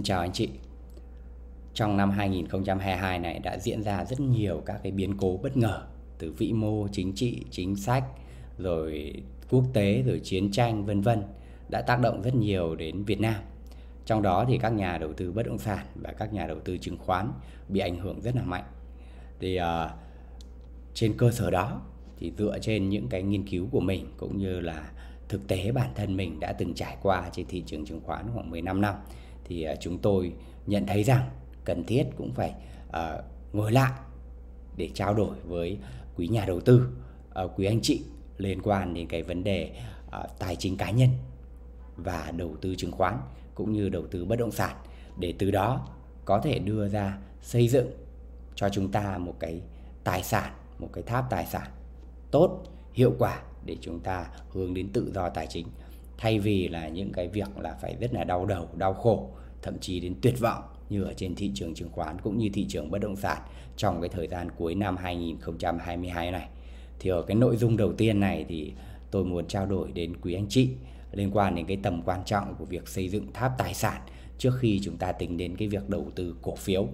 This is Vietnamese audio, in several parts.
Xin chào anh chị Trong năm 2022 này đã diễn ra rất nhiều các cái biến cố bất ngờ Từ vĩ mô, chính trị, chính sách, rồi quốc tế, rồi chiến tranh vân vân Đã tác động rất nhiều đến Việt Nam Trong đó thì các nhà đầu tư bất động sản và các nhà đầu tư chứng khoán bị ảnh hưởng rất là mạnh Thì uh, trên cơ sở đó thì dựa trên những cái nghiên cứu của mình cũng như là thực tế bản thân mình đã từng trải qua trên thị trường chứng khoán khoảng 15 năm thì à, chúng tôi nhận thấy rằng cần thiết cũng phải à, ngồi lại để trao đổi với quý nhà đầu tư, à, quý anh chị liên quan đến cái vấn đề tài chính cá nhân và đầu tư chứng khoán cũng như đầu tư bất động sản để từ đó có thể đưa ra xây dựng cho chúng ta một cái tài sản, một cái tháp tài sản tốt, hiệu quả để chúng ta hướng đến tự do tài chính thay vì là những cái việc là phải rất là đau đầu, đau khổ thậm chí đến tuyệt vọng như ở trên thị trường chứng khoán cũng như thị trường bất động sản trong cái thời gian cuối năm 2022 này. Thì ở cái nội dung đầu tiên này thì tôi muốn trao đổi đến quý anh chị liên quan đến cái tầm quan trọng của việc xây dựng tháp tài sản trước khi chúng ta tính đến cái việc đầu tư cổ phiếu.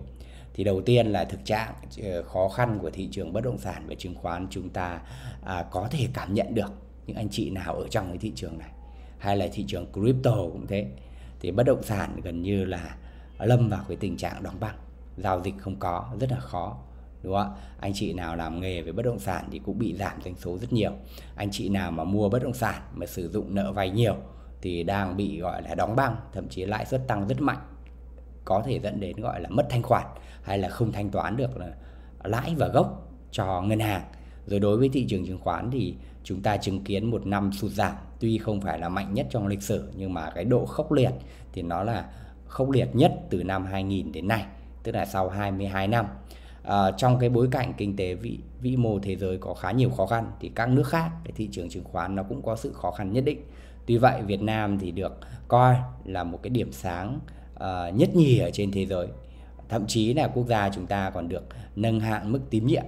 Thì đầu tiên là thực trạng ờ, khó khăn của thị trường bất động sản và chứng khoán chúng ta à, có thể cảm nhận được những anh chị nào ở trong cái thị trường này hay là thị trường crypto cũng thế thì bất động sản gần như là lâm vào cái tình trạng đóng băng giao dịch không có rất là khó đúng không ạ anh chị nào làm nghề về bất động sản thì cũng bị giảm doanh số rất nhiều anh chị nào mà mua bất động sản mà sử dụng nợ vay nhiều thì đang bị gọi là đóng băng thậm chí lãi suất tăng rất mạnh có thể dẫn đến gọi là mất thanh khoản hay là không thanh toán được lãi và gốc cho ngân hàng rồi đối với thị trường chứng khoán thì chúng ta chứng kiến một năm sụt giảm tuy không phải là mạnh nhất trong lịch sử nhưng mà cái độ khốc liệt thì nó là khốc liệt nhất từ năm 2000 đến nay tức là sau 22 năm à, trong cái bối cảnh kinh tế vĩ vĩ mô thế giới có khá nhiều khó khăn thì các nước khác cái thị trường chứng khoán nó cũng có sự khó khăn nhất định tuy vậy Việt Nam thì được coi là một cái điểm sáng uh, nhất nhì ở trên thế giới thậm chí là quốc gia chúng ta còn được nâng hạng mức tín nhiệm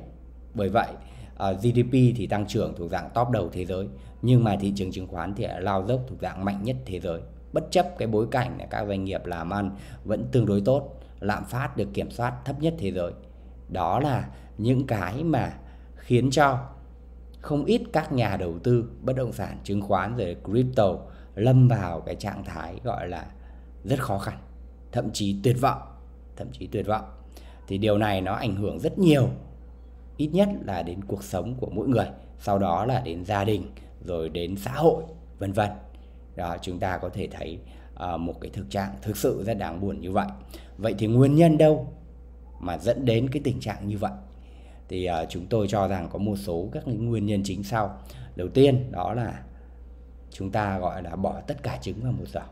bởi vậy Ờ, GDP thì tăng trưởng thuộc dạng top đầu thế giới nhưng mà thị trường chứng khoán thì lao dốc thuộc dạng mạnh nhất thế giới bất chấp cái bối cảnh là các doanh nghiệp làm ăn vẫn tương đối tốt lạm phát được kiểm soát thấp nhất thế giới đó là những cái mà khiến cho không ít các nhà đầu tư bất động sản chứng khoán rồi crypto lâm vào cái trạng thái gọi là rất khó khăn thậm chí tuyệt vọng thậm chí tuyệt vọng thì điều này nó ảnh hưởng rất nhiều ít nhất là đến cuộc sống của mỗi người sau đó là đến gia đình rồi đến xã hội vân vân đó chúng ta có thể thấy uh, một cái thực trạng thực sự rất đáng buồn như vậy vậy thì nguyên nhân đâu mà dẫn đến cái tình trạng như vậy thì uh, chúng tôi cho rằng có một số các nguyên nhân chính sau đầu tiên đó là chúng ta gọi là bỏ tất cả trứng vào một giỏ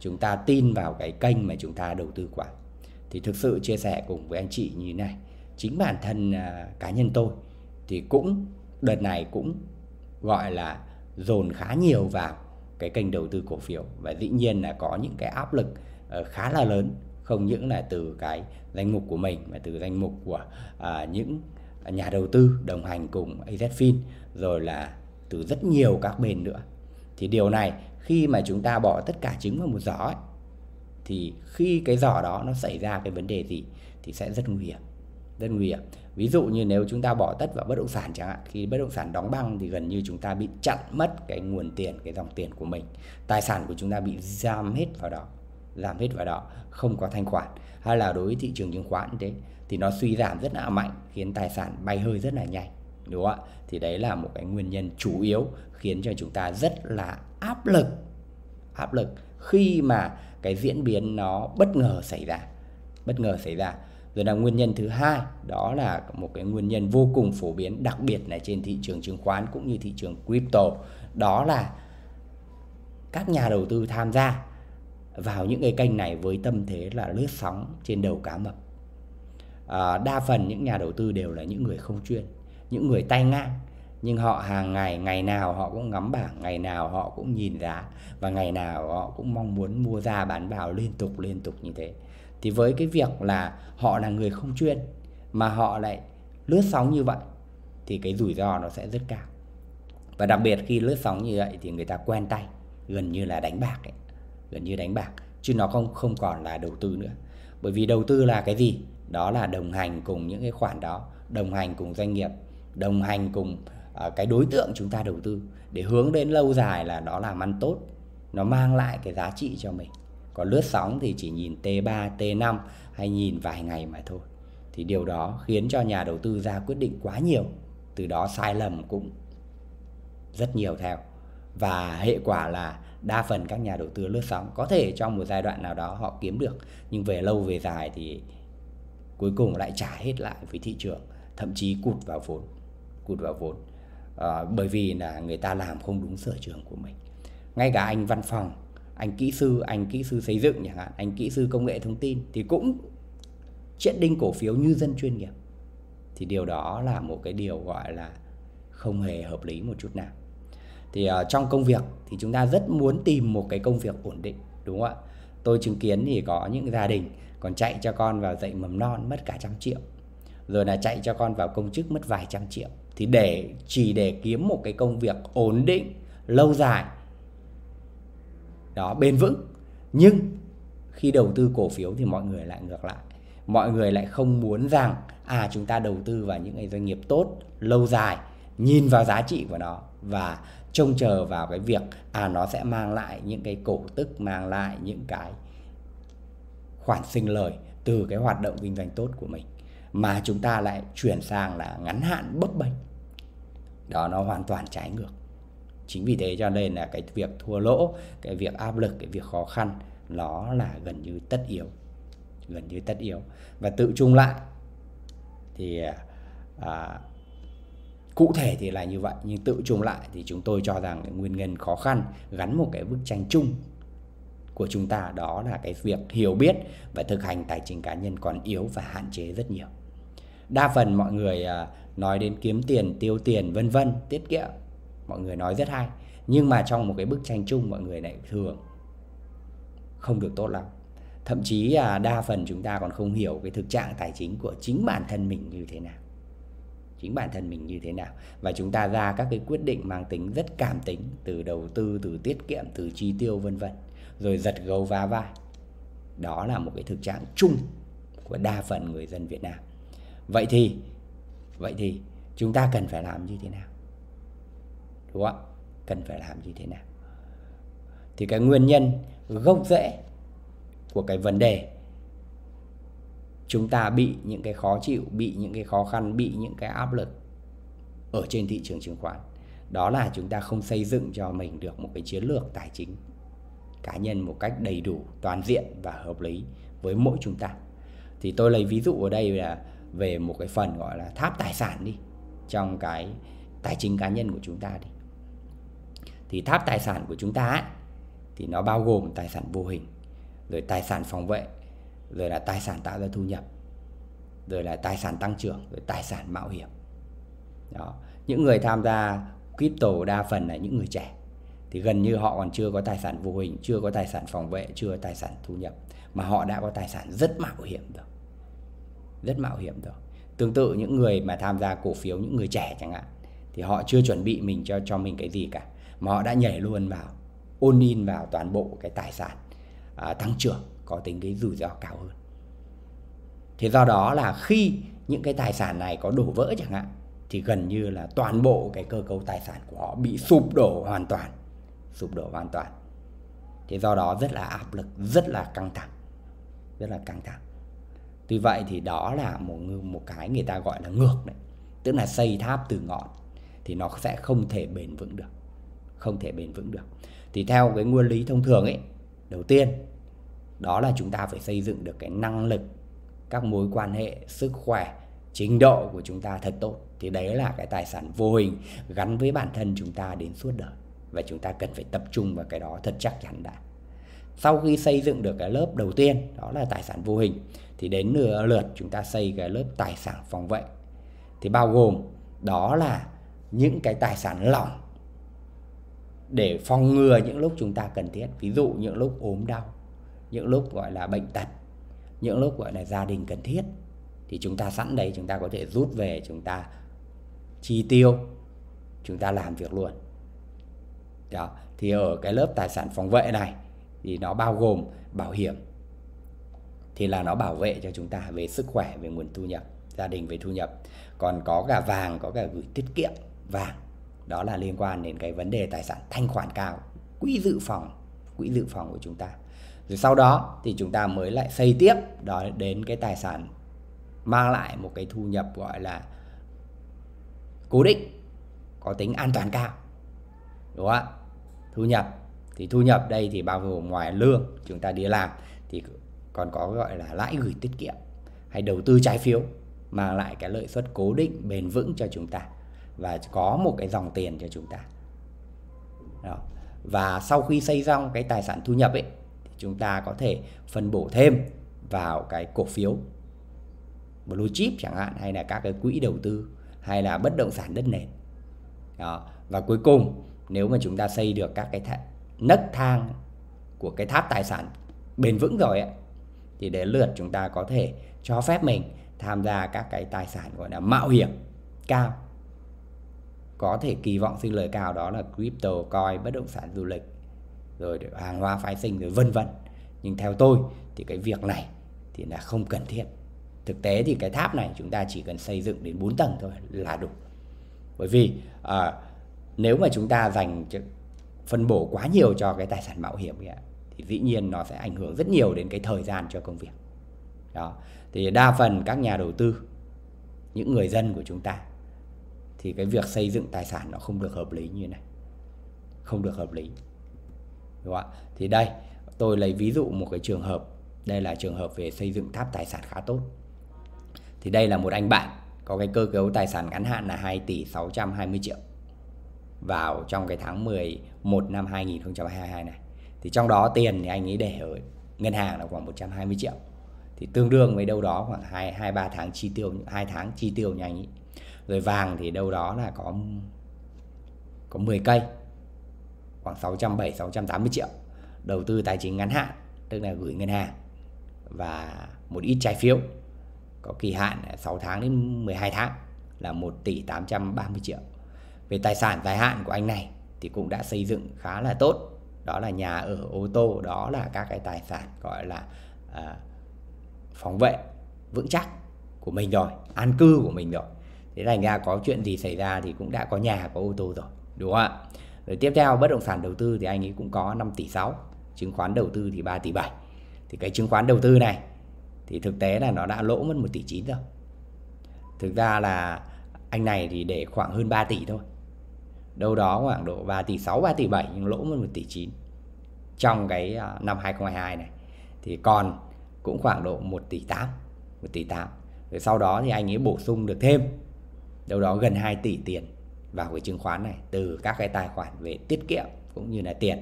chúng ta tin vào cái kênh mà chúng ta đầu tư quá thì thực sự chia sẻ cùng với anh chị như thế này chính bản thân à, cá nhân tôi thì cũng đợt này cũng gọi là dồn khá nhiều vào cái kênh đầu tư cổ phiếu và dĩ nhiên là có những cái áp lực ờ, khá là lớn không những là từ cái danh mục của mình mà từ danh mục của à, những nhà đầu tư đồng hành cùng AZFIN rồi là từ rất nhiều các bên nữa thì điều này khi mà chúng ta bỏ tất cả trứng vào một giỏ ấy, thì khi cái giỏ đó nó xảy ra cái vấn đề gì thì sẽ rất nguy hiểm rất nguy hiểm ví dụ như nếu chúng ta bỏ tất vào bất động sản chẳng hạn khi bất động sản đóng băng thì gần như chúng ta bị chặn mất cái nguồn tiền cái dòng tiền của mình tài sản của chúng ta bị giam hết vào đó giảm hết vào đó không có thanh khoản hay là đối với thị trường chứng khoán thế thì nó suy giảm rất là mạnh khiến tài sản bay hơi rất là nhanh đúng không ạ thì đấy là một cái nguyên nhân chủ yếu khiến cho chúng ta rất là áp lực áp lực khi mà cái diễn biến nó bất ngờ xảy ra bất ngờ xảy ra rồi là nguyên nhân thứ hai đó là một cái nguyên nhân vô cùng phổ biến đặc biệt là trên thị trường chứng khoán cũng như thị trường crypto đó là các nhà đầu tư tham gia vào những cái kênh này với tâm thế là lướt sóng trên đầu cá mập à, đa phần những nhà đầu tư đều là những người không chuyên những người tay ngang nhưng họ hàng ngày ngày nào họ cũng ngắm bảng ngày nào họ cũng nhìn giá và ngày nào họ cũng mong muốn mua ra bán vào liên tục liên tục như thế thì với cái việc là họ là người không chuyên mà họ lại lướt sóng như vậy thì cái rủi ro nó sẽ rất cao và đặc biệt khi lướt sóng như vậy thì người ta quen tay gần như là đánh bạc ấy. gần như đánh bạc chứ nó không không còn là đầu tư nữa bởi vì đầu tư là cái gì đó là đồng hành cùng những cái khoản đó đồng hành cùng doanh nghiệp đồng hành cùng uh, cái đối tượng chúng ta đầu tư để hướng đến lâu dài là đó làm ăn tốt nó mang lại cái giá trị cho mình còn lướt sóng thì chỉ nhìn T3, T5 hay nhìn vài ngày mà thôi thì điều đó khiến cho nhà đầu tư ra quyết định quá nhiều từ đó sai lầm cũng rất nhiều theo và hệ quả là đa phần các nhà đầu tư lướt sóng có thể trong một giai đoạn nào đó họ kiếm được nhưng về lâu về dài thì cuối cùng lại trả hết lại với thị trường thậm chí cụt vào vốn cụt vào vốn à, bởi vì là người ta làm không đúng sở trường của mình ngay cả anh văn phòng anh kỹ sư anh kỹ sư xây dựng chẳng hạn anh kỹ sư công nghệ thông tin thì cũng triết đinh cổ phiếu như dân chuyên nghiệp thì điều đó là một cái điều gọi là không hề hợp lý một chút nào thì uh, trong công việc thì chúng ta rất muốn tìm một cái công việc ổn định đúng không ạ tôi chứng kiến thì có những gia đình còn chạy cho con vào dạy mầm non mất cả trăm triệu rồi là chạy cho con vào công chức mất vài trăm triệu thì để chỉ để kiếm một cái công việc ổn định lâu dài đó bền vững nhưng khi đầu tư cổ phiếu thì mọi người lại ngược lại mọi người lại không muốn rằng à chúng ta đầu tư vào những cái doanh nghiệp tốt lâu dài nhìn vào giá trị của nó và trông chờ vào cái việc à nó sẽ mang lại những cái cổ tức mang lại những cái khoản sinh lời từ cái hoạt động kinh doanh tốt của mình mà chúng ta lại chuyển sang là ngắn hạn bấp bênh đó nó hoàn toàn trái ngược chính vì thế cho nên là cái việc thua lỗ cái việc áp lực cái việc khó khăn nó là gần như tất yếu gần như tất yếu và tự chung lại thì à, cụ thể thì là như vậy nhưng tự chung lại thì chúng tôi cho rằng cái nguyên nhân khó khăn gắn một cái bức tranh chung của chúng ta đó là cái việc hiểu biết và thực hành tài chính cá nhân còn yếu và hạn chế rất nhiều đa phần mọi người à, nói đến kiếm tiền tiêu tiền vân vân tiết kiệm mọi người nói rất hay nhưng mà trong một cái bức tranh chung mọi người lại thường không được tốt lắm thậm chí à, đa phần chúng ta còn không hiểu cái thực trạng tài chính của chính bản thân mình như thế nào chính bản thân mình như thế nào và chúng ta ra các cái quyết định mang tính rất cảm tính từ đầu tư từ tiết kiệm từ chi tiêu vân vân rồi giật gấu vá vai đó là một cái thực trạng chung của đa phần người dân Việt Nam vậy thì vậy thì chúng ta cần phải làm như thế nào đúng không ạ cần phải làm như thế nào thì cái nguyên nhân gốc rễ của cái vấn đề chúng ta bị những cái khó chịu bị những cái khó khăn bị những cái áp lực ở trên thị trường chứng khoán đó là chúng ta không xây dựng cho mình được một cái chiến lược tài chính cá nhân một cách đầy đủ toàn diện và hợp lý với mỗi chúng ta thì tôi lấy ví dụ ở đây là về một cái phần gọi là tháp tài sản đi trong cái tài chính cá nhân của chúng ta đi thì tháp tài sản của chúng ta ấy, thì nó bao gồm tài sản vô hình rồi tài sản phòng vệ rồi là tài sản tạo ra thu nhập rồi là tài sản tăng trưởng rồi tài sản mạo hiểm đó những người tham gia crypto đa phần là những người trẻ thì gần như họ còn chưa có tài sản vô hình chưa có tài sản phòng vệ chưa có tài sản thu nhập mà họ đã có tài sản rất mạo hiểm rồi rất mạo hiểm rồi tương tự những người mà tham gia cổ phiếu những người trẻ chẳng hạn thì họ chưa chuẩn bị mình cho cho mình cái gì cả mà họ đã nhảy luôn vào ôn in vào toàn bộ cái tài sản à, tăng trưởng có tính cái rủi ro cao hơn thế do đó là khi những cái tài sản này có đổ vỡ chẳng hạn thì gần như là toàn bộ cái cơ cấu tài sản của họ bị sụp đổ hoàn toàn sụp đổ hoàn toàn thế do đó rất là áp lực rất là căng thẳng rất là căng thẳng tuy vậy thì đó là một một cái người ta gọi là ngược đấy tức là xây tháp từ ngọn thì nó sẽ không thể bền vững được không thể bền vững được thì theo cái nguyên lý thông thường ấy đầu tiên đó là chúng ta phải xây dựng được cái năng lực các mối quan hệ sức khỏe trình độ của chúng ta thật tốt thì đấy là cái tài sản vô hình gắn với bản thân chúng ta đến suốt đời và chúng ta cần phải tập trung vào cái đó thật chắc chắn đã sau khi xây dựng được cái lớp đầu tiên đó là tài sản vô hình thì đến nửa lượt chúng ta xây cái lớp tài sản phòng vệ thì bao gồm đó là những cái tài sản lỏng để phòng ngừa những lúc chúng ta cần thiết ví dụ những lúc ốm đau những lúc gọi là bệnh tật những lúc gọi là gia đình cần thiết thì chúng ta sẵn đấy chúng ta có thể rút về chúng ta chi tiêu chúng ta làm việc luôn đó. thì ở cái lớp tài sản phòng vệ này thì nó bao gồm bảo hiểm thì là nó bảo vệ cho chúng ta về sức khỏe về nguồn thu nhập gia đình về thu nhập còn có cả vàng có cả gửi tiết kiệm vàng đó là liên quan đến cái vấn đề tài sản thanh khoản cao quỹ dự phòng quỹ dự phòng của chúng ta rồi sau đó thì chúng ta mới lại xây tiếp đó đến cái tài sản mang lại một cái thu nhập gọi là cố định có tính an toàn cao đúng không ạ thu nhập thì thu nhập đây thì bao gồm ngoài lương chúng ta đi làm thì còn có gọi là lãi gửi tiết kiệm hay đầu tư trái phiếu mang lại cái lợi suất cố định bền vững cho chúng ta và có một cái dòng tiền cho chúng ta Đó. và sau khi xây xong cái tài sản thu nhập ấy thì chúng ta có thể phân bổ thêm vào cái cổ phiếu blue chip chẳng hạn hay là các cái quỹ đầu tư hay là bất động sản đất nền Đó. và cuối cùng nếu mà chúng ta xây được các cái th- nấc thang của cái tháp tài sản bền vững rồi ấy, thì để lượt chúng ta có thể cho phép mình tham gia các cái tài sản gọi là mạo hiểm cao có thể kỳ vọng sinh lời cao đó là crypto coin bất động sản du lịch rồi hàng hóa phái sinh rồi vân vân nhưng theo tôi thì cái việc này thì là không cần thiết thực tế thì cái tháp này chúng ta chỉ cần xây dựng đến 4 tầng thôi là đủ bởi vì à, nếu mà chúng ta dành phân bổ quá nhiều cho cái tài sản mạo hiểm ấy, thì dĩ nhiên nó sẽ ảnh hưởng rất nhiều đến cái thời gian cho công việc đó thì đa phần các nhà đầu tư những người dân của chúng ta thì cái việc xây dựng tài sản nó không được hợp lý như này không được hợp lý đúng không ạ thì đây tôi lấy ví dụ một cái trường hợp đây là trường hợp về xây dựng tháp tài sản khá tốt thì đây là một anh bạn có cái cơ cấu tài sản ngắn hạn là 2 tỷ 620 triệu vào trong cái tháng 11 năm 2022 này thì trong đó tiền thì anh ấy để ở ngân hàng là khoảng 120 triệu thì tương đương với đâu đó khoảng 2 2 3 tháng chi tiêu 2 tháng chi tiêu nhanh. anh ấy rồi vàng thì đâu đó là có có 10 cây khoảng 670 680 triệu đầu tư tài chính ngắn hạn tức là gửi ngân hàng và một ít trái phiếu có kỳ hạn 6 tháng đến 12 tháng là 1 tỷ 830 triệu. Về tài sản dài hạn của anh này thì cũng đã xây dựng khá là tốt. Đó là nhà ở ô tô, đó là các cái tài sản gọi là à, phòng vệ vững chắc của mình rồi, an cư của mình rồi thế thành ra có chuyện gì xảy ra thì cũng đã có nhà có ô tô rồi đúng không ạ rồi tiếp theo bất động sản đầu tư thì anh ấy cũng có 5 tỷ 6 chứng khoán đầu tư thì 3 tỷ 7 thì cái chứng khoán đầu tư này thì thực tế là nó đã lỗ mất 1 tỷ 9 rồi thực ra là anh này thì để khoảng hơn 3 tỷ thôi đâu đó khoảng độ 3 tỷ 6 3 tỷ 7 nhưng lỗ mất 1 tỷ 9 trong cái à, năm 2022 này thì còn cũng khoảng độ 1 tỷ 8 1 tỷ 8 rồi sau đó thì anh ấy bổ sung được thêm đâu đó gần 2 tỷ tiền vào cái chứng khoán này từ các cái tài khoản về tiết kiệm cũng như là tiền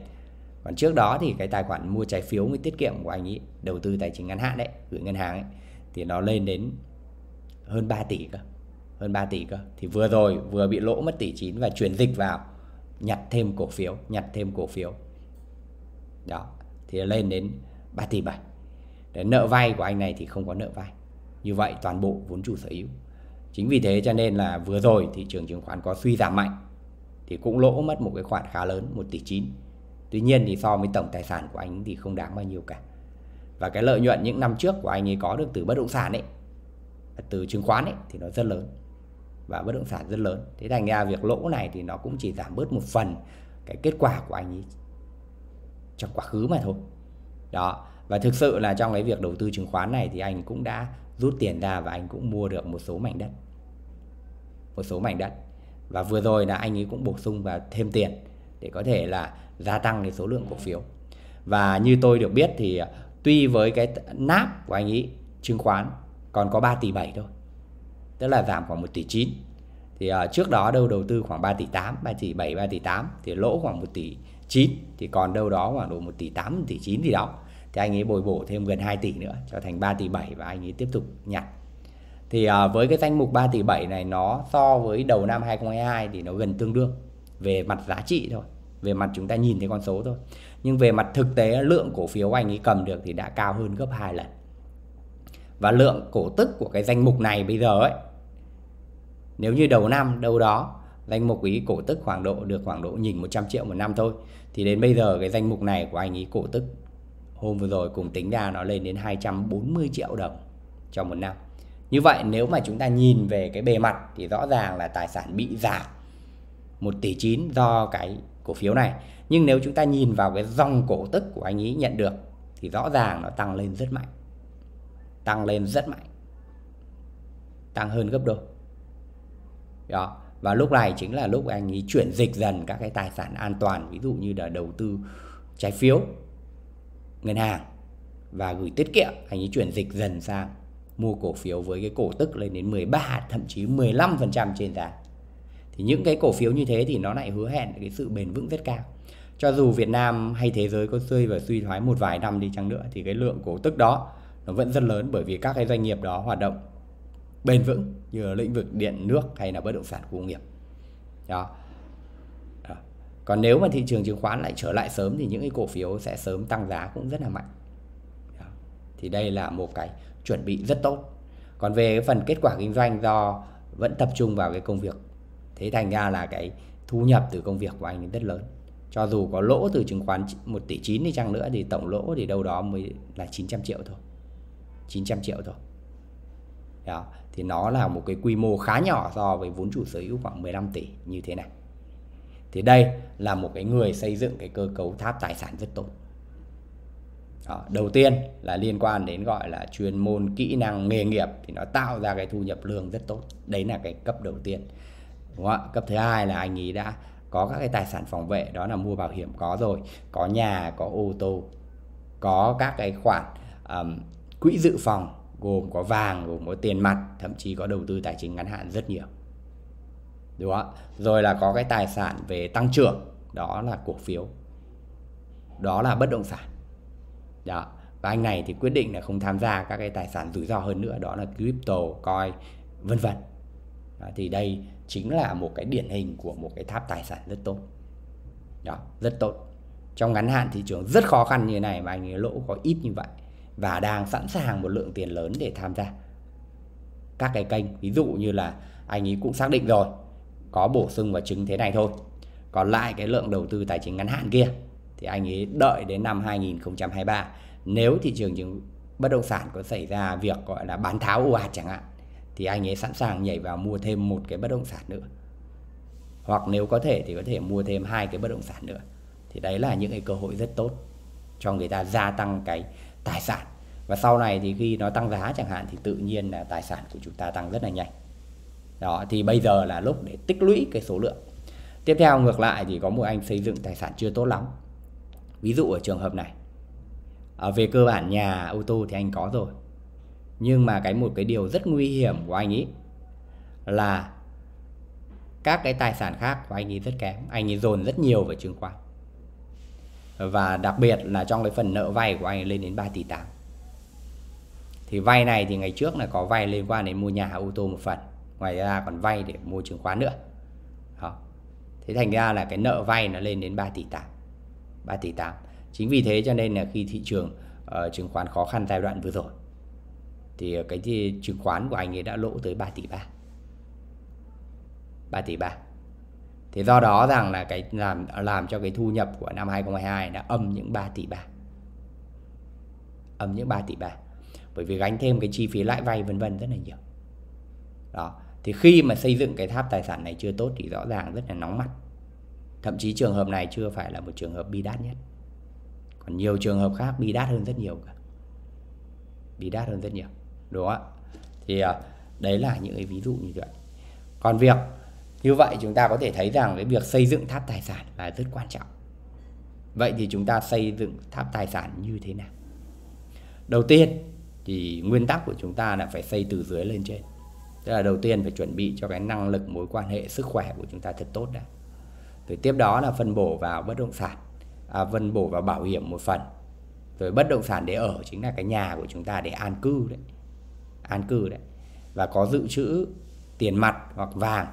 còn trước đó thì cái tài khoản mua trái phiếu với tiết kiệm của anh ấy đầu tư tài chính ngắn hạn đấy gửi ngân hàng ấy thì nó lên đến hơn 3 tỷ cơ hơn 3 tỷ cơ thì vừa rồi vừa bị lỗ mất tỷ 9 và chuyển dịch vào nhặt thêm cổ phiếu nhặt thêm cổ phiếu đó thì lên đến 3 tỷ 7 Để nợ vay của anh này thì không có nợ vay như vậy toàn bộ vốn chủ sở hữu Chính vì thế cho nên là vừa rồi thị trường chứng khoán có suy giảm mạnh thì cũng lỗ mất một cái khoản khá lớn 1 tỷ 9. Tuy nhiên thì so với tổng tài sản của anh thì không đáng bao nhiêu cả. Và cái lợi nhuận những năm trước của anh ấy có được từ bất động sản ấy, từ chứng khoán ấy thì nó rất lớn và bất động sản rất lớn. Thế thành ra việc lỗ này thì nó cũng chỉ giảm bớt một phần cái kết quả của anh ấy trong quá khứ mà thôi. Đó, và thực sự là trong cái việc đầu tư chứng khoán này thì anh cũng đã rút tiền ra và anh cũng mua được một số mảnh đất một số mảnh đất và vừa rồi là anh ấy cũng bổ sung và thêm tiền để có thể là gia tăng cái số lượng cổ phiếu và như tôi được biết thì à, tuy với cái náp của anh ấy chứng khoán còn có 3 tỷ 7 thôi tức là giảm khoảng 1 tỷ 9 thì uh, trước đó đâu đầu tư khoảng 3 tỷ 8 3 tỷ 7 3 tỷ 8 thì lỗ khoảng 1 tỷ 9 thì còn đâu đó khoảng độ 1 tỷ 8 1 tỷ 9 gì đó thì anh ấy bồi bổ thêm gần 2 tỷ nữa cho thành 3 tỷ 7 và anh ấy tiếp tục nhặt thì à, với cái danh mục 3 tỷ 7 này nó so với đầu năm 2022 thì nó gần tương đương về mặt giá trị thôi về mặt chúng ta nhìn thấy con số thôi nhưng về mặt thực tế lượng cổ phiếu anh ấy cầm được thì đã cao hơn gấp 2 lần và lượng cổ tức của cái danh mục này bây giờ ấy nếu như đầu năm đâu đó danh mục ý cổ tức khoảng độ được khoảng độ nhìn 100 triệu một năm thôi thì đến bây giờ cái danh mục này của anh ý cổ tức Hôm vừa rồi cùng tính ra nó lên đến 240 triệu đồng trong một năm. Như vậy nếu mà chúng ta nhìn về cái bề mặt thì rõ ràng là tài sản bị giảm 1 tỷ 9 do cái cổ phiếu này. Nhưng nếu chúng ta nhìn vào cái dòng cổ tức của anh ấy nhận được thì rõ ràng nó tăng lên rất mạnh. Tăng lên rất mạnh. Tăng hơn gấp đôi. Đó. Và lúc này chính là lúc anh ấy chuyển dịch dần các cái tài sản an toàn ví dụ như là đầu tư trái phiếu ngân hàng và gửi tiết kiệm anh ấy chuyển dịch dần sang mua cổ phiếu với cái cổ tức lên đến 13 thậm chí 15% trên giá thì những cái cổ phiếu như thế thì nó lại hứa hẹn cái sự bền vững rất cao cho dù Việt Nam hay thế giới có rơi và suy thoái một vài năm đi chăng nữa thì cái lượng cổ tức đó nó vẫn rất lớn bởi vì các cái doanh nghiệp đó hoạt động bền vững như là lĩnh vực điện nước hay là bất động sản công nghiệp đó còn nếu mà thị trường chứng khoán lại trở lại sớm thì những cái cổ phiếu sẽ sớm tăng giá cũng rất là mạnh thì đây là một cái chuẩn bị rất tốt còn về cái phần kết quả kinh doanh do vẫn tập trung vào cái công việc thế thành ra là cái thu nhập từ công việc của anh rất lớn cho dù có lỗ từ chứng khoán 1 tỷ 9 đi chăng nữa thì tổng lỗ thì đâu đó mới là 900 triệu thôi 900 triệu thôi đó. thì nó là một cái quy mô khá nhỏ so với vốn chủ sở hữu khoảng 15 tỷ như thế này thì đây là một cái người xây dựng cái cơ cấu tháp tài sản rất tốt đó, đầu tiên là liên quan đến gọi là chuyên môn kỹ năng nghề nghiệp thì nó tạo ra cái thu nhập lương rất tốt đấy là cái cấp đầu tiên Đúng không? cấp thứ hai là anh ấy đã có các cái tài sản phòng vệ đó là mua bảo hiểm có rồi có nhà có ô tô có các cái khoản um, quỹ dự phòng gồm có vàng gồm có tiền mặt thậm chí có đầu tư tài chính ngắn hạn rất nhiều đúng không ạ rồi là có cái tài sản về tăng trưởng đó là cổ phiếu đó là bất động sản đó và anh này thì quyết định là không tham gia các cái tài sản rủi ro hơn nữa đó là crypto coin vân vân thì đây chính là một cái điển hình của một cái tháp tài sản rất tốt đó rất tốt trong ngắn hạn thị trường rất khó khăn như này mà anh ấy lỗ có ít như vậy và đang sẵn sàng một lượng tiền lớn để tham gia các cái kênh ví dụ như là anh ấy cũng xác định rồi có bổ sung vào chứng thế này thôi còn lại cái lượng đầu tư tài chính ngắn hạn kia thì anh ấy đợi đến năm 2023 nếu thị trường chứng bất động sản có xảy ra việc gọi là bán tháo ồ ạt chẳng hạn thì anh ấy sẵn sàng nhảy vào mua thêm một cái bất động sản nữa hoặc nếu có thể thì có thể mua thêm hai cái bất động sản nữa thì đấy là những cái cơ hội rất tốt cho người ta gia tăng cái tài sản và sau này thì khi nó tăng giá chẳng hạn thì tự nhiên là tài sản của chúng ta tăng rất là nhanh đó thì bây giờ là lúc để tích lũy cái số lượng tiếp theo ngược lại thì có một anh xây dựng tài sản chưa tốt lắm ví dụ ở trường hợp này ở về cơ bản nhà ô tô thì anh có rồi nhưng mà cái một cái điều rất nguy hiểm của anh ấy là các cái tài sản khác của anh ấy rất kém anh ấy dồn rất nhiều vào chứng khoán và đặc biệt là trong cái phần nợ vay của anh ấy lên đến 3 tỷ 8 thì vay này thì ngày trước là có vay liên quan đến mua nhà ô tô một phần ngoài ra còn vay để mua chứng khoán nữa đó. thế thành ra là cái nợ vay nó lên đến 3 tỷ 8 3 tỷ 8 chính vì thế cho nên là khi thị trường uh, chứng khoán khó khăn giai đoạn vừa rồi thì cái gì, chứng khoán của anh ấy đã lỗ tới 3 tỷ 3 3 tỷ 3 Thế do đó rằng là cái làm làm cho cái thu nhập của năm 2022 đã âm những 3 tỷ 3. Âm những 3 tỷ 3. Bởi vì gánh thêm cái chi phí lãi vay vân vân rất là nhiều. Đó thì khi mà xây dựng cái tháp tài sản này chưa tốt thì rõ ràng rất là nóng mặt thậm chí trường hợp này chưa phải là một trường hợp bi đát nhất còn nhiều trường hợp khác bi đát hơn rất nhiều cả bi đát hơn rất nhiều đúng không ạ thì ờ, đấy là những cái ví dụ như vậy còn việc như vậy chúng ta có thể thấy rằng cái việc xây dựng tháp tài sản là rất quan trọng vậy thì chúng ta xây dựng tháp tài sản như thế nào đầu tiên thì nguyên tắc của chúng ta là phải xây từ dưới lên trên tức là đầu tiên phải chuẩn bị cho cái năng lực mối quan hệ sức khỏe của chúng ta thật tốt đã rồi tiếp đó là phân bổ vào bất động sản à, phân bổ vào bảo hiểm một phần rồi bất động sản để ở chính là cái nhà của chúng ta để an cư đấy an cư đấy và có dự trữ tiền mặt hoặc vàng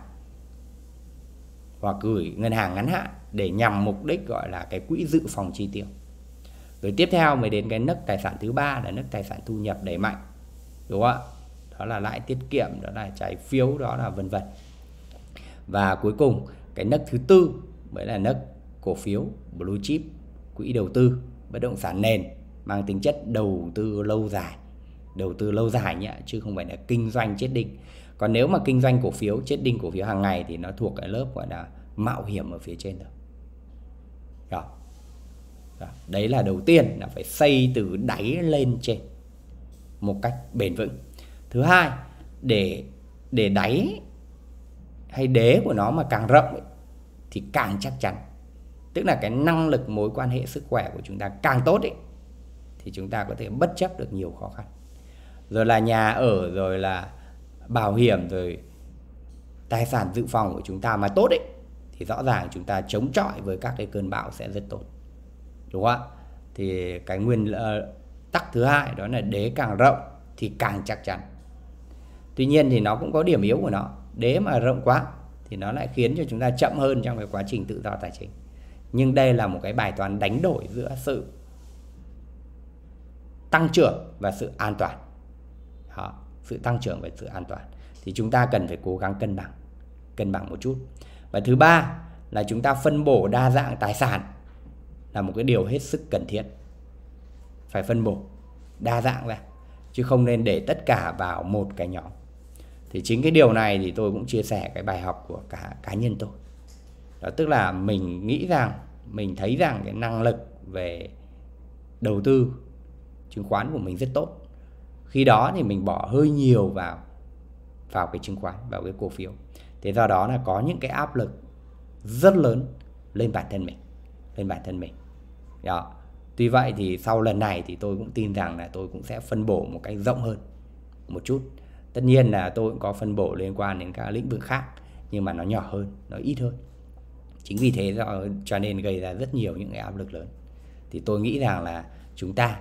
hoặc gửi ngân hàng ngắn hạn để nhằm mục đích gọi là cái quỹ dự phòng chi tiêu rồi tiếp theo mới đến cái nấc tài sản thứ ba là nấc tài sản thu nhập đẩy mạnh đúng không ạ đó là lãi tiết kiệm đó là trái phiếu đó là vân vân và cuối cùng cái nấc thứ tư mới là nấc cổ phiếu blue chip quỹ đầu tư bất động sản nền mang tính chất đầu tư lâu dài đầu tư lâu dài nhé chứ không phải là kinh doanh chết đinh còn nếu mà kinh doanh cổ phiếu chết đinh cổ phiếu hàng ngày thì nó thuộc cái lớp gọi là mạo hiểm ở phía trên rồi đó. đó đấy là đầu tiên là phải xây từ đáy lên trên một cách bền vững thứ hai để để đáy hay đế của nó mà càng rộng ấy, thì càng chắc chắn tức là cái năng lực mối quan hệ sức khỏe của chúng ta càng tốt ấy, thì chúng ta có thể bất chấp được nhiều khó khăn rồi là nhà ở rồi là bảo hiểm rồi tài sản dự phòng của chúng ta mà tốt ấy thì rõ ràng chúng ta chống chọi với các cái cơn bão sẽ rất tốt đúng không ạ thì cái nguyên uh, tắc thứ hai đó là đế càng rộng thì càng chắc chắn tuy nhiên thì nó cũng có điểm yếu của nó đế mà rộng quá thì nó lại khiến cho chúng ta chậm hơn trong cái quá trình tự do tài chính nhưng đây là một cái bài toán đánh đổi giữa sự tăng trưởng và sự an toàn Đó, sự tăng trưởng và sự an toàn thì chúng ta cần phải cố gắng cân bằng cân bằng một chút và thứ ba là chúng ta phân bổ đa dạng tài sản là một cái điều hết sức cần thiết phải phân bổ đa dạng ra chứ không nên để tất cả vào một cái nhóm thì chính cái điều này thì tôi cũng chia sẻ cái bài học của cả cá nhân tôi đó tức là mình nghĩ rằng mình thấy rằng cái năng lực về đầu tư chứng khoán của mình rất tốt khi đó thì mình bỏ hơi nhiều vào vào cái chứng khoán vào cái cổ phiếu thế do đó là có những cái áp lực rất lớn lên bản thân mình lên bản thân mình đó tuy vậy thì sau lần này thì tôi cũng tin rằng là tôi cũng sẽ phân bổ một cách rộng hơn một chút tất nhiên là tôi cũng có phân bổ liên quan đến các lĩnh vực khác nhưng mà nó nhỏ hơn nó ít hơn chính vì thế do cho nên gây ra rất nhiều những cái áp lực lớn thì tôi nghĩ rằng là chúng ta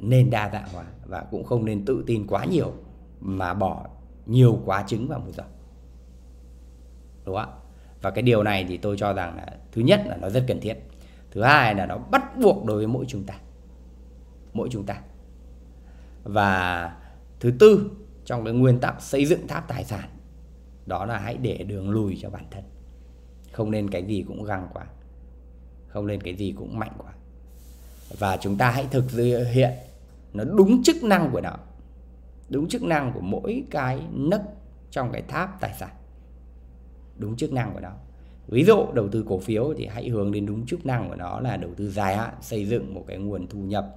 nên đa dạng hóa và cũng không nên tự tin quá nhiều mà bỏ nhiều quá trứng vào một dòng đúng không ạ và cái điều này thì tôi cho rằng là thứ nhất là nó rất cần thiết thứ hai là nó bắt buộc đối với mỗi chúng ta mỗi chúng ta và thứ tư trong cái nguyên tắc xây dựng tháp tài sản đó là hãy để đường lùi cho bản thân không nên cái gì cũng găng quá không nên cái gì cũng mạnh quá và chúng ta hãy thực hiện nó đúng chức năng của nó đúng chức năng của mỗi cái nấc trong cái tháp tài sản đúng chức năng của nó ví dụ đầu tư cổ phiếu thì hãy hướng đến đúng chức năng của nó là đầu tư dài hạn xây dựng một cái nguồn thu nhập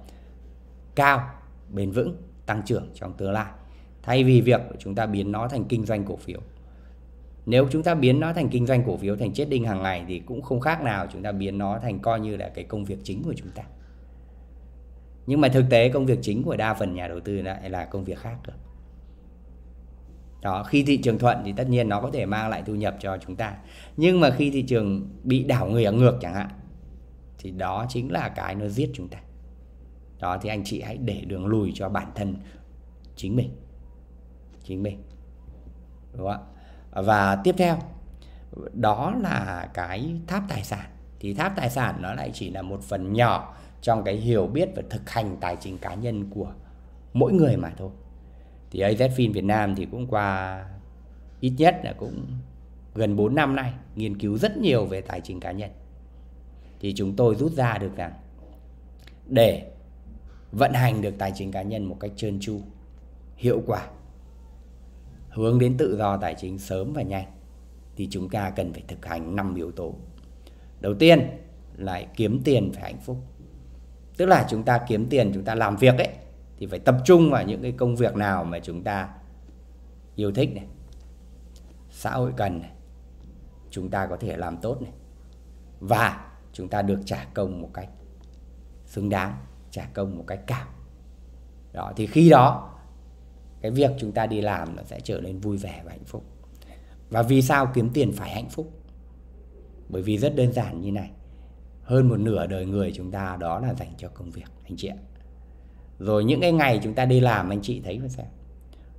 cao bền vững tăng trưởng trong tương lai thay vì việc chúng ta biến nó thành kinh doanh cổ phiếu nếu chúng ta biến nó thành kinh doanh cổ phiếu thành chết đinh hàng ngày thì cũng không khác nào chúng ta biến nó thành coi như là cái công việc chính của chúng ta nhưng mà thực tế công việc chính của đa phần nhà đầu tư lại là công việc khác cơ đó khi thị trường thuận thì tất nhiên nó có thể mang lại thu nhập cho chúng ta nhưng mà khi thị trường bị đảo người ở ngược chẳng hạn thì đó chính là cái nó giết chúng ta đó thì anh chị hãy để đường lùi cho bản thân chính mình chính mình đúng không ạ và tiếp theo đó là cái tháp tài sản thì tháp tài sản nó lại chỉ là một phần nhỏ trong cái hiểu biết và thực hành tài chính cá nhân của mỗi người mà thôi thì AZFIN Việt Nam thì cũng qua ít nhất là cũng gần 4 năm nay nghiên cứu rất nhiều về tài chính cá nhân thì chúng tôi rút ra được rằng để vận hành được tài chính cá nhân một cách trơn tru hiệu quả hướng đến tự do tài chính sớm và nhanh thì chúng ta cần phải thực hành 5 yếu tố. Đầu tiên là kiếm tiền phải hạnh phúc. Tức là chúng ta kiếm tiền, chúng ta làm việc ấy thì phải tập trung vào những cái công việc nào mà chúng ta yêu thích này, xã hội cần này, chúng ta có thể làm tốt này và chúng ta được trả công một cách xứng đáng, trả công một cách cao. Đó thì khi đó cái việc chúng ta đi làm nó sẽ trở nên vui vẻ và hạnh phúc và vì sao kiếm tiền phải hạnh phúc bởi vì rất đơn giản như này hơn một nửa đời người chúng ta đó là dành cho công việc anh chị ạ rồi những cái ngày chúng ta đi làm anh chị thấy mà sao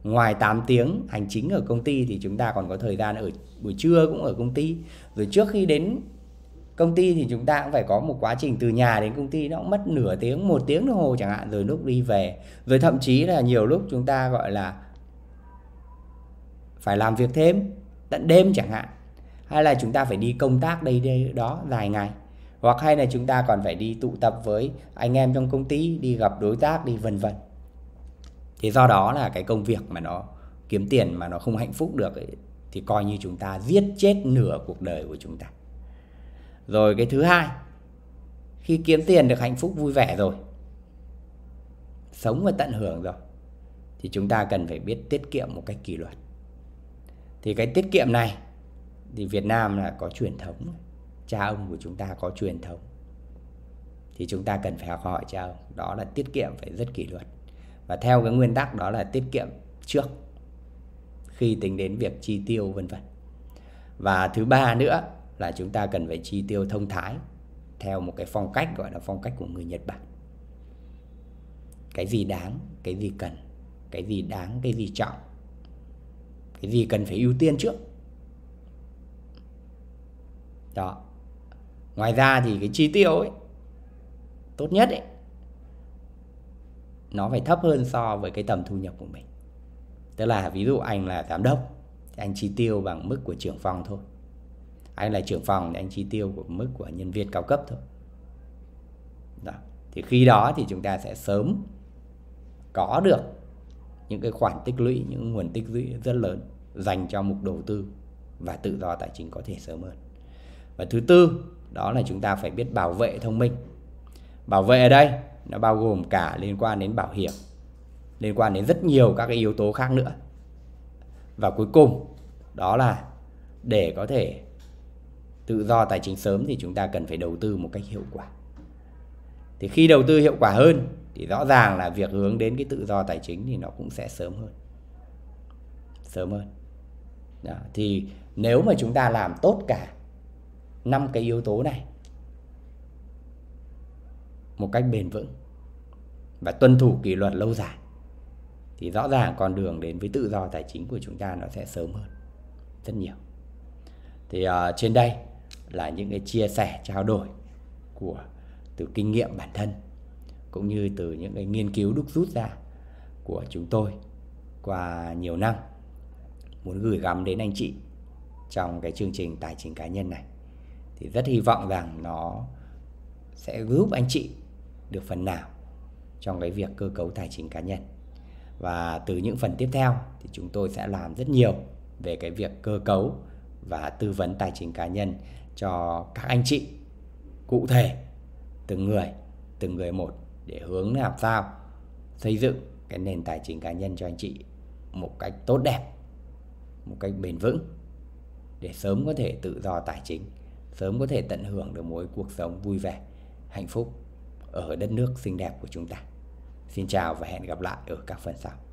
ngoài 8 tiếng hành chính ở công ty thì chúng ta còn có thời gian ở buổi trưa cũng ở công ty rồi trước khi đến công ty thì chúng ta cũng phải có một quá trình từ nhà đến công ty nó cũng mất nửa tiếng một tiếng đồng hồ chẳng hạn rồi lúc đi về rồi thậm chí là nhiều lúc chúng ta gọi là phải làm việc thêm tận đêm chẳng hạn hay là chúng ta phải đi công tác đây đây đó dài ngày hoặc hay là chúng ta còn phải đi tụ tập với anh em trong công ty đi gặp đối tác đi vân vân thì do đó là cái công việc mà nó kiếm tiền mà nó không hạnh phúc được ấy, thì coi như chúng ta giết chết nửa cuộc đời của chúng ta rồi cái thứ hai khi kiếm tiền được hạnh phúc vui vẻ rồi sống và tận hưởng rồi thì chúng ta cần phải biết tiết kiệm một cách kỷ luật thì cái tiết kiệm này thì Việt Nam là có truyền thống cha ông của chúng ta có truyền thống thì chúng ta cần phải học hỏi cha ông đó là tiết kiệm phải rất kỷ luật và theo cái nguyên tắc đó là tiết kiệm trước khi tính đến việc chi tiêu vân vân và thứ ba nữa là chúng ta cần phải chi tiêu thông thái theo một cái phong cách gọi là phong cách của người Nhật Bản. Cái gì đáng, cái gì cần, cái gì đáng, cái gì trọng, cái gì cần phải ưu tiên trước. Đó. Ngoài ra thì cái chi tiêu ấy tốt nhất ấy nó phải thấp hơn so với cái tầm thu nhập của mình. Tức là ví dụ anh là giám đốc thì anh chi tiêu bằng mức của trưởng phòng thôi anh là trưởng phòng thì anh chi tiêu của mức của nhân viên cao cấp thôi đó. thì khi đó thì chúng ta sẽ sớm có được những cái khoản tích lũy những nguồn tích lũy rất lớn dành cho mục đầu tư và tự do tài chính có thể sớm hơn và thứ tư đó là chúng ta phải biết bảo vệ thông minh bảo vệ ở đây nó bao gồm cả liên quan đến bảo hiểm liên quan đến rất nhiều các cái yếu tố khác nữa và cuối cùng đó là để có thể tự do tài chính sớm thì chúng ta cần phải đầu tư một cách hiệu quả thì khi đầu tư hiệu quả hơn thì rõ ràng là việc hướng đến cái tự do tài chính thì nó cũng sẽ sớm hơn sớm hơn Đó. thì nếu mà chúng ta làm tốt cả năm cái yếu tố này một cách bền vững và tuân thủ kỷ luật lâu dài thì rõ ràng con đường đến với tự do tài chính của chúng ta nó sẽ sớm hơn rất nhiều thì uh, trên đây là những cái chia sẻ trao đổi của từ kinh nghiệm bản thân cũng như từ những cái nghiên cứu đúc rút ra của chúng tôi qua nhiều năm muốn gửi gắm đến anh chị trong cái chương trình tài chính cá nhân này thì rất hy vọng rằng nó sẽ giúp anh chị được phần nào trong cái việc cơ cấu tài chính cá nhân và từ những phần tiếp theo thì chúng tôi sẽ làm rất nhiều về cái việc cơ cấu và tư vấn tài chính cá nhân cho các anh chị cụ thể từng người từng người một để hướng làm sao xây dựng cái nền tài chính cá nhân cho anh chị một cách tốt đẹp một cách bền vững để sớm có thể tự do tài chính sớm có thể tận hưởng được mối cuộc sống vui vẻ hạnh phúc ở đất nước xinh đẹp của chúng ta xin chào và hẹn gặp lại ở các phần sau